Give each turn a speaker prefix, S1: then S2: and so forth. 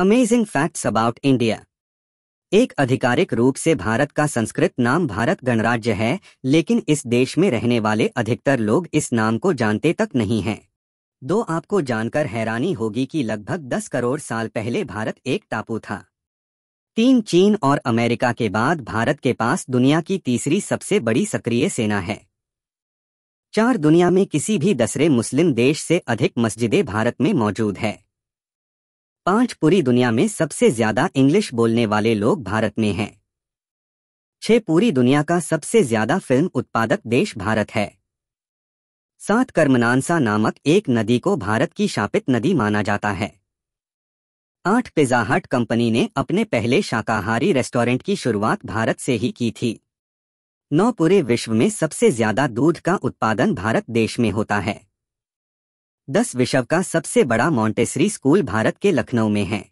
S1: amazing facts about India एक आधिकारिक रूप से भारत का संस्कृत नाम भारत गणराज्य है लेकिन इस देश में रहने वाले अधिकतर लोग इस नाम को जानते तक नहीं हैं दो आपको जानकर हैरानी होगी कि लगभग 10 करोड़ साल पहले भारत एक टापू था तीन चीन और अमेरिका के बाद भारत के पास दुनिया की तीसरी सबसे बड़ी सक्रिय सेना है चार दुनिया में किसी भी दसरे मुस्लिम देश से अधिक मस्जिदें भारत में मौजूद है पांच पूरी दुनिया में सबसे ज्यादा इंग्लिश बोलने वाले लोग भारत में हैं छह पूरी दुनिया का सबसे ज्यादा फिल्म उत्पादक देश भारत है सात कर्मनांसा नामक एक नदी को भारत की शापित नदी माना जाता है आठ पिज्जा हट कंपनी ने अपने पहले शाकाहारी रेस्टोरेंट की शुरुआत भारत से ही की थी नौ पूरे विश्व में सबसे ज्यादा दूध का उत्पादन भारत देश में होता है दस विश्व का सबसे बड़ा मॉन्टेसरी स्कूल भारत के लखनऊ में है